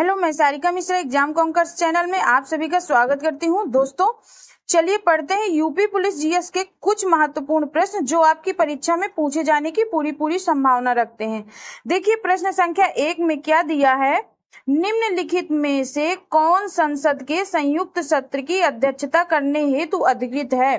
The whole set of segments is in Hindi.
हेलो मैं Sarika Mishra exam conquerors channel में आप सभी का स्वागत करती हूं दोस्तों चलिए पढ़ते हैं यूपी पुलिस जीएस के कुछ महत्वपूर्ण प्रश्न जो आपकी परीक्षा में पूछे जाने की पूरी पूरी संभावना रखते हैं देखिए प्रश्न संख्या एक में क्या दिया है निम्नलिखित में से कौन संसद के संयुक्त सत्र की अध्यक्षता करने हेतु अधिकृत है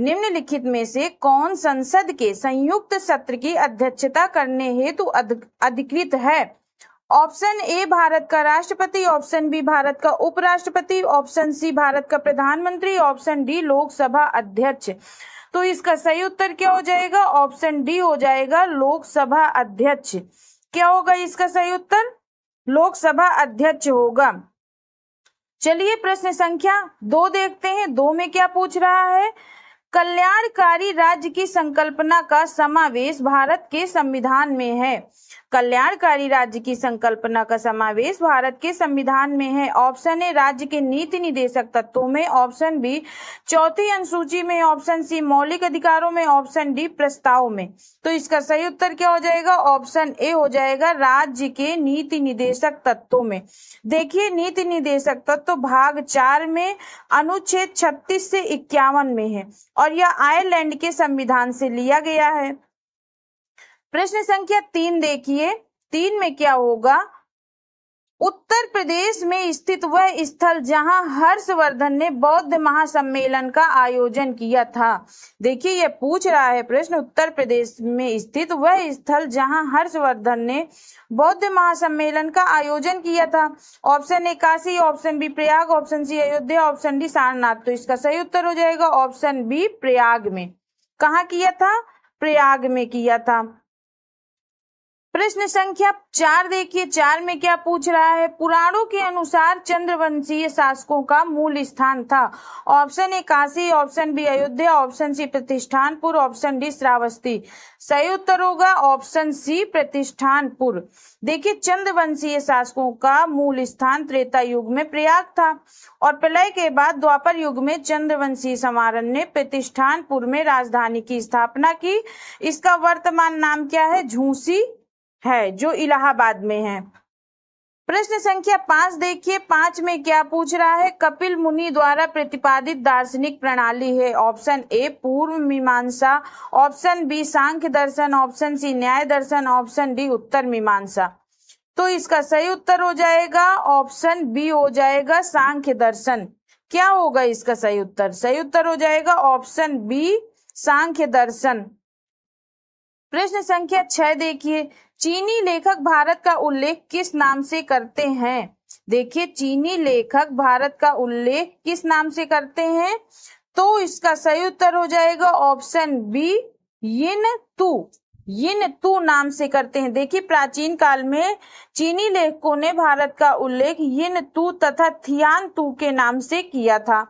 निम्नलिखित में से कौन संसद के संयुक्त सत्र की अध्यक्षता करने हेतु अधिकृत है ऑप्शन ए भारत का राष्ट्रपति ऑप्शन बी भारत का उपराष्ट्रपति ऑप्शन सी भारत का प्रधानमंत्री ऑप्शन डी लोकसभा अध्यक्ष तो इसका सही उत्तर क्या हो जाएगा ऑप्शन डी हो जाएगा लोकसभा अध्यक्ष क्या होगा इसका सही उत्तर लोकसभा अध्यक्ष होगा चलिए प्रश्न संख्या दो देखते हैं दो में क्या पूछ रहा है कल्याणकारी राज्य की संकल्पना का समावेश भारत के संविधान में है कल्याणकारी राज्य की संकल्पना का समावेश भारत के संविधान में है ऑप्शन ए राज्य के नीति निदेशक तत्वों में ऑप्शन बी चौथी अनुसूची में ऑप्शन सी मौलिक अधिकारों में ऑप्शन डी प्रस्ताव में तो इसका सही उत्तर क्या हो जाएगा ऑप्शन ए हो जाएगा राज्य के नीति निदेशक तत्वों में देखिए नीति निदेशक तत्व भाग चार में अनुच्छेद छत्तीस से इक्यावन में है और यह आयरलैंड के संविधान से लिया गया है प्रश्न संख्या तीन देखिए तीन में क्या होगा उत्तर प्रदेश में स्थित वह स्थल जहां हर्षवर्धन ने बौद्ध महासम्मेलन का आयोजन किया था देखिए यह पूछ रहा है प्रश्न उत्तर प्रदेश में स्थित वह स्थल जहां हर्षवर्धन ने बौद्ध महासम्मेलन का आयोजन किया था option A Kashi option B Prayag option C Ayodhya option D Sarnath तो इसका सही उत्तर हो जाएगा ऑप्शन बी प्रयाग में कहा किया था प्रयाग में किया था प्रश्न संख्या चार देखिए चार में क्या पूछ रहा है पुराणों के अनुसार चंद्रवंशीय शासकों का मूल स्थान था option A Kashi option B Ayodhya option C Pratishthanpur option D Shravasti सही उत्तर होगा ऑप्शन सी प्रतिष्ठानपुर देखिए चंद्रवंशीय शासकों का मूल स्थान त्रेता युग में प्रयाग था और प्रलय के बाद द्वापर युग में चंद्रवंशी समारन ने प्रतिष्ठानपुर में राजधानी की स्थापना की इसका वर्तमान नाम क्या है झूसी है जो इलाहाबाद में है प्रश्न संख्या पांच देखिए पांच में क्या पूछ रहा है कपिल मुनि द्वारा प्रतिपादित दार्शनिक प्रणाली है option A Purva Mimamsa option B Sankhya दर्शन ऑप्शन सी न्याय दर्शन ऑप्शन डी उत्तर मीमांसा तो इसका सही उत्तर हो जाएगा ऑप्शन बी हो जाएगा सांख्य दर्शन क्या होगा इसका सही उत्तर सही उत्तर हो जाएगा ऑप्शन बी सांख्य दर्शन प्रश्न संख्या छह देखिए चीनी लेखक भारत का उल्लेख किस नाम से करते हैं देखिए चीनी लेखक भारत का उल्लेख किस नाम से करते हैं तो इसका सही उत्तर हो जाएगा ऑप्शन बी यिन तू यिन तू नाम से करते हैं देखिए प्राचीन काल में चीनी लेखकों ने भारत का उल्लेख यिन तू तथा थियान तू के नाम से किया था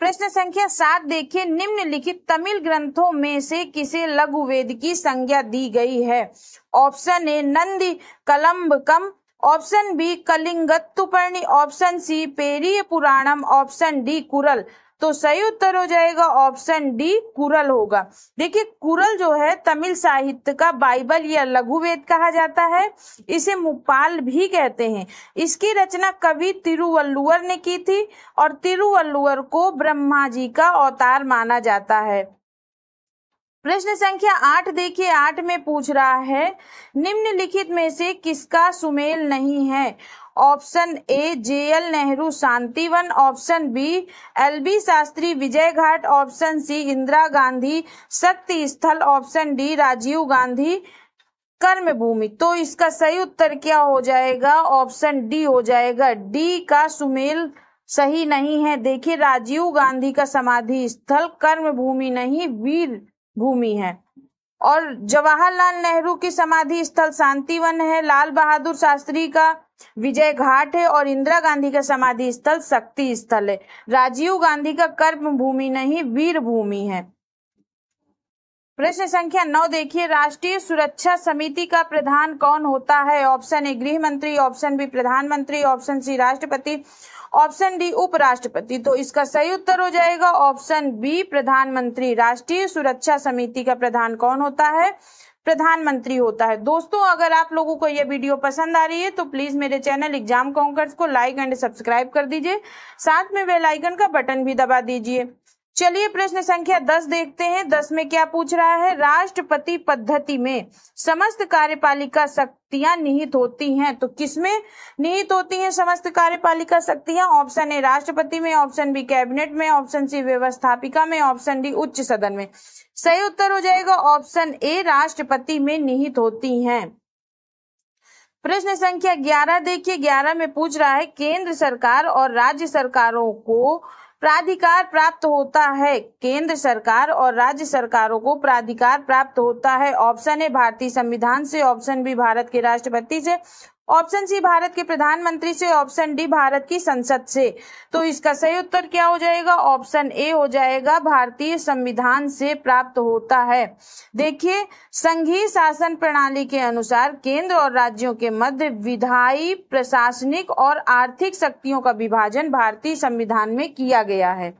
प्रश्न संख्या सात देखिए निम्नलिखित तमिल ग्रंथों में से किसे लघु वेद की संज्ञा दी गई है option A Nandi Kalambakam option B Kalingattuparani option C Periya Puranam option D Kural तो सही उत्तर हो जाएगा ऑप्शन डी कुरल होगा देखिए कुरल जो है तमिल साहित्य का बाइबल या लघु वेद कहा जाता है इसे मुपाल भी कहते हैं इसकी रचना कवि तिरुवल्लुवर ने की थी और तिरुवल्लुवर को ब्रह्मा जी का अवतार माना जाता है प्रश्न संख्या आठ देखिए आठ में पूछ रहा है निम्नलिखित में से किसका सुमेल नहीं है option A J L Nehru Shantivan option B L B Shastri Vijay Ghat option C Indira Gandhi Shakti Sthal option D Rajiv Gandhi कर्म भूमि तो इसका सही उत्तर क्या हो जाएगा ऑप्शन डी हो जाएगा डी का सुमेल सही नहीं है देखिए राजीव गांधी का समाधि स्थल कर्म भूमि नहीं वीर भूमि है और जवाहरलाल नेहरू की समाधि स्थल शांतिवन है लाल बहादुर शास्त्री का विजय घाट है और इंदिरा गांधी का समाधि स्थल शक्ति स्थल है राजीव गांधी का कर्म भूमि नहीं वीर भूमि है प्रश्न संख्या नौ देखिए राष्ट्रीय सुरक्षा समिति का प्रधान कौन होता है ऑप्शन ए गृह मंत्री ऑप्शन बी प्रधानमंत्री ऑप्शन सी राष्ट्रपति ऑप्शन डी उपराष्ट्रपति तो इसका सही उत्तर हो जाएगा ऑप्शन बी प्रधानमंत्री राष्ट्रीय सुरक्षा समिति का प्रधान कौन होता है प्रधानमंत्री होता है दोस्तों अगर आप लोगों को यह वीडियो पसंद आ रही है तो प्लीज मेरे चैनल एग्जाम कॉन्कर्स को लाइक एंड सब्सक्राइब कर दीजिए साथ में वे लाइकन का बटन भी दबा दीजिए चलिए प्रश्न संख्या दस देखते हैं दस में क्या पूछ रहा है राष्ट्रपति पद्धति में समस्त कार्यपालिका शक्तियां निहित होती हैं तो किसमें निहित होती हैं समस्त कार्यपालिका शक्तियां ऑप्शन ए राष्ट्रपति में ऑप्शन बी कैबिनेट में ऑप्शन सी व्यवस्थापिका में ऑप्शन डी उच्च सदन में सही उत्तर हो जाएगा ऑप्शन ए राष्ट्रपति में निहित होती है प्रश्न संख्या ग्यारह देखिए ग्यारह में पूछ रहा है केंद्र सरकार और राज्य सरकारों को प्राधिकार प्राप्त होता है केंद्र सरकार और राज्य सरकारों को प्राधिकार प्राप्त होता है ऑप्शन है भारतीय संविधान से ऑप्शन बी भारत के राष्ट्रपति से ऑप्शन सी भारत के प्रधानमंत्री से ऑप्शन डी भारत की संसद से तो इसका सही उत्तर क्या हो जाएगा ऑप्शन ए हो जाएगा भारतीय संविधान से प्राप्त होता है देखिए संघीय शासन प्रणाली के अनुसार केंद्र और राज्यों के मध्य विधायी प्रशासनिक और आर्थिक शक्तियों का विभाजन भारतीय संविधान में किया गया है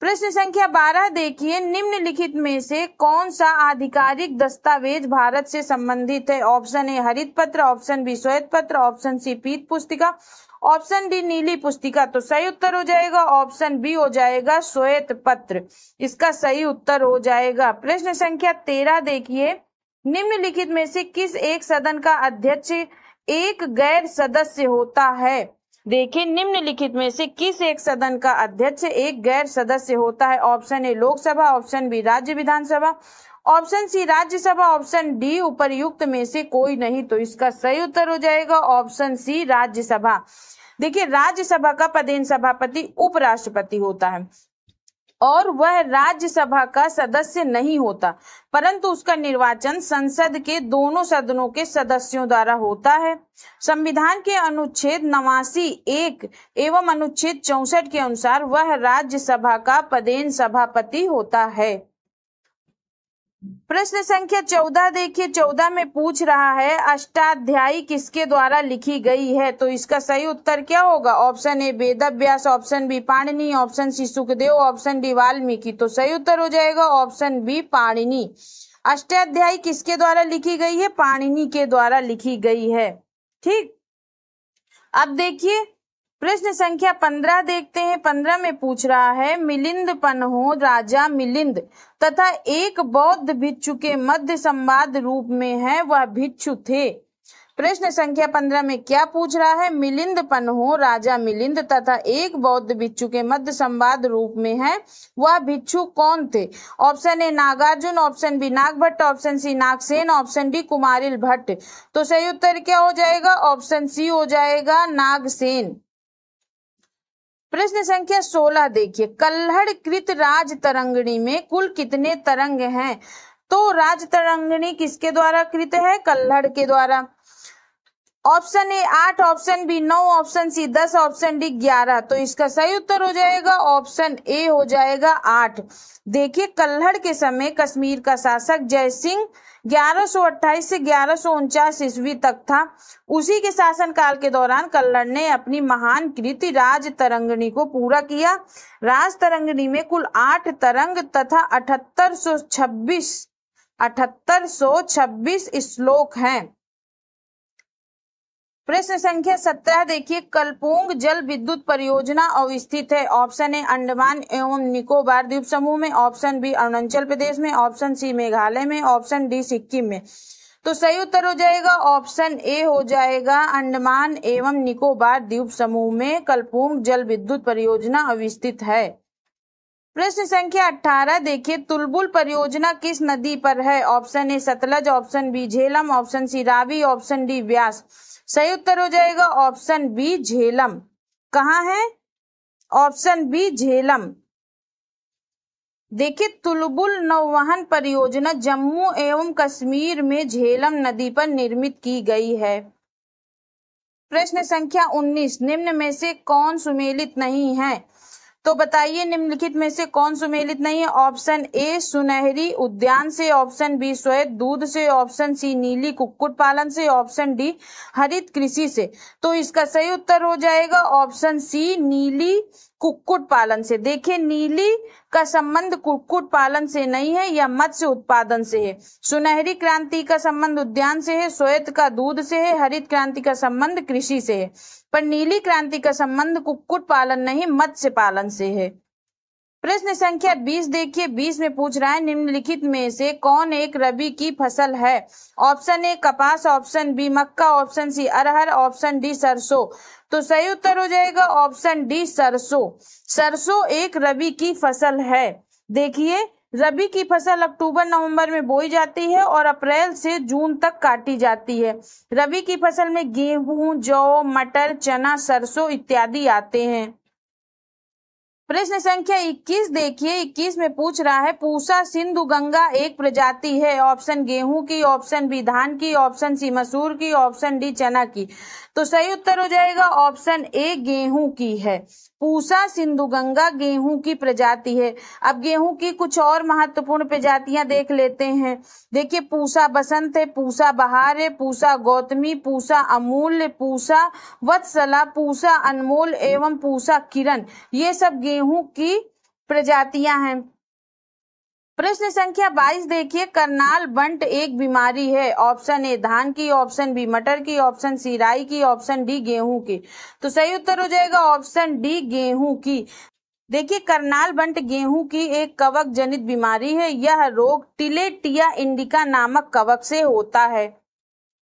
प्रश्न संख्या बारह देखिए निम्नलिखित में से कौन सा आधिकारिक दस्तावेज भारत से संबंधित है ऑप्शन ए हरित पत्र ऑप्शन बी श्वेत पत्र ऑप्शन सी पीत पुस्तिका ऑप्शन डी नीली पुस्तिका तो सही उत्तर हो जाएगा ऑप्शन बी हो जाएगा श्वेत पत्र इसका सही उत्तर हो जाएगा प्रश्न संख्या तेरह देखिए निम्नलिखित में से किस एक सदन का अध्यक्ष एक गैर सदस्य होता है देखिए निम्नलिखित में से किस एक सदन का अध्यक्ष एक गैर सदस्य होता है option A Lok Sabha option B राज्य Vidhan Sabha option C Rajya Sabha option D उपरयुक्त में से कोई नहीं तो इसका सही उत्तर हो जाएगा ऑप्शन सी राज्यसभा देखिए राज्यसभा का पदेन सभापति उपराष्ट्रपति होता है और वह राज्यसभा का सदस्य नहीं होता परंतु उसका निर्वाचन संसद के दोनों सदनों के सदस्यों द्वारा होता है संविधान के अनुच्छेद नवासी एक एवं अनुच्छेद चौसठ के अनुसार वह राज्यसभा का पदेन सभापति होता है प्रश्न संख्या चौदह देखिए चौदह में पूछ रहा है अष्टाध्यायी किसके द्वारा लिखी गई है तो इसका सही उत्तर क्या होगा option A Veda option B Panini option C Sukhdev option D Valmiki तो सही उत्तर हो जाएगा ऑप्शन बी पाणिनी अष्टाध्यायी किसके द्वारा लिखी गई है पाणिनी के द्वारा लिखी गई है ठीक अब देखिए प्रश्न संख्या पंद्रह देखते हैं पंद्रह में पूछ रहा है मिलिंद पनहो राजा मिलिंद तथा एक बौद्ध भिक्षु के मध्य संवाद रूप में है वह भिक्षु थे प्रश्न संख्या पंद्रह में क्या पूछ रहा है मिलिंद पनहो राजा मिलिंद तथा एक बौद्ध भिक्षु के मध्य संवाद रूप में है वह भिक्षु कौन थे option A Nagarjuna option B Naga Bhatta option C Nagasena option D Kumarila Bhatta तो सही उत्तर क्या हो जाएगा ऑप्शन सी हो जाएगा नागसेन प्रश्न संख्या सोलह देखिए कल्हड़ कृत राज तरंगणी में कुल कितने तरंग हैं तो राज तरंगणी किसके द्वारा कृत है कल्हड़ के द्वारा ऑप्शन ए आठ ऑप्शन बी नौ ऑप्शन सी दस ऑप्शन डी ग्यारह तो इसका सही उत्तर हो जाएगा ऑप्शन ए हो जाएगा आठ देखिए कल्हड़ के समय कश्मीर का शासक जय सिंह अट्ठाईस से ग्यारह ईस्वी तक था उसी के शासनकाल के दौरान कल्लड़ ने अपनी महान कृति राज तरंगणी को पूरा किया राज तरंगणी में कुल आठ तरंग तथा अठहत्तर सो छब्बीस अठहत्तर सौ छब्बीस श्लोक हैं प्रश्न संख्या सत्रह देखिए कलपोंग जल विद्युत परियोजना अवस्थित है ऑप्शन ए अंडमान एवं निकोबार द्वीप समूह में ऑप्शन बी अरुणाचल प्रदेश में ऑप्शन सी मेघालय में ऑप्शन डी सिक्किम में तो सही उत्तर हो जाएगा ऑप्शन ए हो जाएगा अंडमान एवं निकोबार द्वीप समूह में कलपुंग जल विद्युत परियोजना अवस्थित है प्रश्न संख्या 18 देखिए तुलबुल परियोजना किस नदी पर है option A Sutlej option B Jhelum option C Ravi option D Beas सही उत्तर हो जाएगा ऑप्शन बी झेलम कहा है ऑप्शन बी झेलम देखिए तुलबुल नौवहन परियोजना जम्मू एवं कश्मीर में झेलम नदी पर निर्मित की गई है प्रश्न संख्या 19 निम्न में से कौन सुमेलित नहीं है तो बताइए निम्नलिखित में से कौन सुमेलित नहीं है ऑप्शन ए सुनहरी उद्यान से ऑप्शन बी स्वेत दूध से ऑप्शन सी नीली कुक्कुट पालन से ऑप्शन डी हरित कृषि से तो इसका सही उत्तर हो जाएगा ऑप्शन सी नीली कुक्कुट पालन से देखिए नीली का संबंध कुक्कुट पालन से नहीं है या मत्स्य उत्पादन से है सुनहरी क्रांति का संबंध उद्यान से है श्वेत का दूध से है हरित क्रांति का संबंध कृषि से है पर नीली क्रांति का संबंध कुक्कुट पालन नहीं मत्स्य पालन से है प्रश्न संख्या 20 देखिए 20 में पूछ रहा है निम्नलिखित में से कौन एक रबी की फसल है ऑप्शन ए कपास ऑप्शन बी मक्का ऑप्शन सी अरहर ऑप्शन डी सरसों तो सही उत्तर हो जाएगा ऑप्शन डी सरसों सरसों एक रबी की फसल है देखिए रबी की फसल अक्टूबर नवंबर में बोई जाती है और अप्रैल से जून तक काटी जाती है रबी की फसल में गेहूं जौ मटर चना सरसों इत्यादि आते हैं प्रश्न संख्या 21 देखिए 21 में पूछ रहा है पूसा सिंधु गंगा एक प्रजाति है ऑप्शन गेहूं की ऑप्शन बी धान की ऑप्शन सी मसूर की ऑप्शन डी चना की तो सही उत्तर हो जाएगा ऑप्शन ए गेहूं की है पूसा सिंधु गंगा गेहूं की प्रजाति है अब गेहूं की कुछ और महत्वपूर्ण प्रजातियां देख लेते हैं देखिए पूसा बसंत है पूसा बहार है पूसा गौतमी पूसा अमूल्य पूसा वत्सला पूसा अनमोल एवं पूसा किरण ये सब गेहूं गेहूं की प्रजातियां हैं प्रश्न संख्या 22 देखिए करनाल बंट एक बीमारी है ऑप्शन ए धान की ऑप्शन बी मटर की ऑप्शन सी राई की ऑप्शन डी गेहूं की तो सही उत्तर हो जाएगा ऑप्शन डी गेहूं की देखिए करनाल बंट गेहूं की एक कवक जनित बीमारी है यह रोग टिलेटिया इंडिका नामक कवक से होता है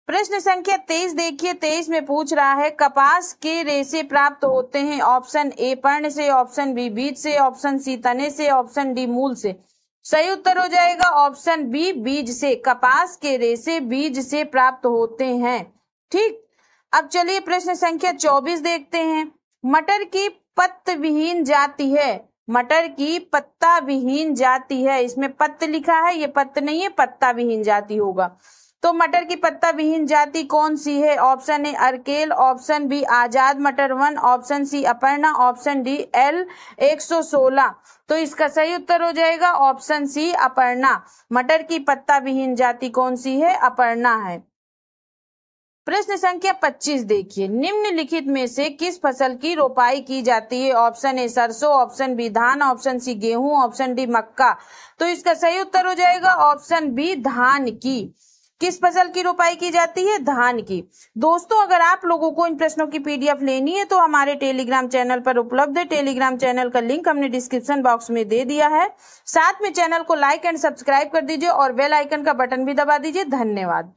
प्रश्न संख्या तेईस देखिए तेईस में पूछ रहा है कपास के रेसे प्राप्त होते हैं ऑप्शन ए पर्ण से ऑप्शन बी बीज से ऑप्शन सी तने से ऑप्शन डी मूल से सही उत्तर हो जाएगा ऑप्शन बी बीज से कपास के रेसे बीज से प्राप्त होते हैं ठीक अब चलिए प्रश्न संख्या चौबीस देखते हैं मटर की पत्त विहीन जाति है मटर की पत्ता विहीन जाति है इसमें पत्त लिखा है ये पत्त नहीं है पत्ता विहीन जाति होगा तो मटर की पत्ता विहीन जाति कौन सी है option A Arkel option B Azad मटर one option C Aparna option D L 116 तो इसका सही उत्तर हो जाएगा ऑप्शन सी अपर्णा मटर की पत्ता विहीन जाति कौन सी है अपर्णा है प्रश्न संख्या 25 देखिए निम्नलिखित में से किस फसल की रोपाई की जाती है ऑप्शन ए सरसों ऑप्शन बी धान ऑप्शन सी गेहूं ऑप्शन डी मक्का तो इसका सही उत्तर हो जाएगा ऑप्शन बी धान की किस फसल की रोपाई की जाती है धान की दोस्तों अगर आप लोगों को इन प्रश्नों की पीडीएफ लेनी है तो हमारे टेलीग्राम चैनल पर उपलब्ध है टेलीग्राम चैनल का लिंक हमने डिस्क्रिप्शन बॉक्स में दे दिया है साथ में चैनल को लाइक एंड सब्सक्राइब कर दीजिए और बेल आइकन का बटन भी दबा दीजिए धन्यवाद